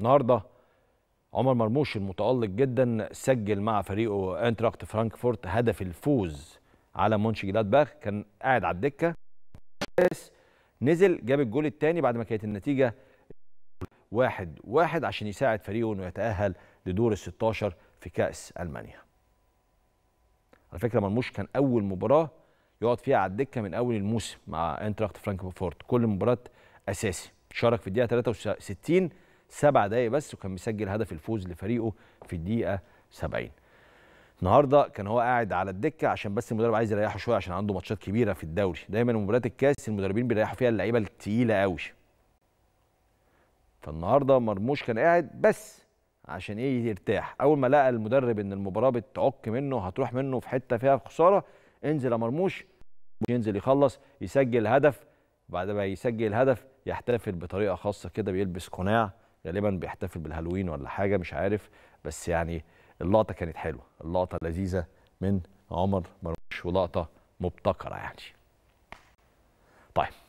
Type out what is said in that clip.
النهارده عمر مرموش المتألق جدا سجل مع فريقه انتراكت فرانكفورت هدف الفوز على مونشي جلادباخ كان قاعد على الدكه نزل جاب الجول الثاني بعد ما كانت النتيجه واحد واحد عشان يساعد فريقه انه يتأهل لدور ال 16 في كأس ألمانيا. على فكرة مرموش كان أول مباراة يقعد فيها على الدكة من أول الموسم مع انتراكت فرانكفورت كل مباراة أساسي شارك في الدقيقة 63 سبع دقايق بس وكان مسجل هدف الفوز لفريقه في الدقيقه 70 النهارده كان هو قاعد على الدكه عشان بس المدرب عايز يريحه شويه عشان عنده ماتشات كبيره في الدوري دايما مباريات الكاس المدربين بيريحوا فيها اللعيبه التقيله قوي فالنهارده مرموش كان قاعد بس عشان ايه يرتاح اول ما لقى المدرب ان المباراه بتعك منه هتروح منه في حته فيها خساره انزل يا مرموش ينزل يخلص يسجل هدف بعد ما يسجل هدف يحتفل بطريقه خاصه كده بيلبس قناع غالبا بيحتفل بالهالوين ولا حاجه مش عارف بس يعني اللقطه كانت حلوه اللقطه لذيذه من عمر مرموش ولقطه مبتكره يعني طيب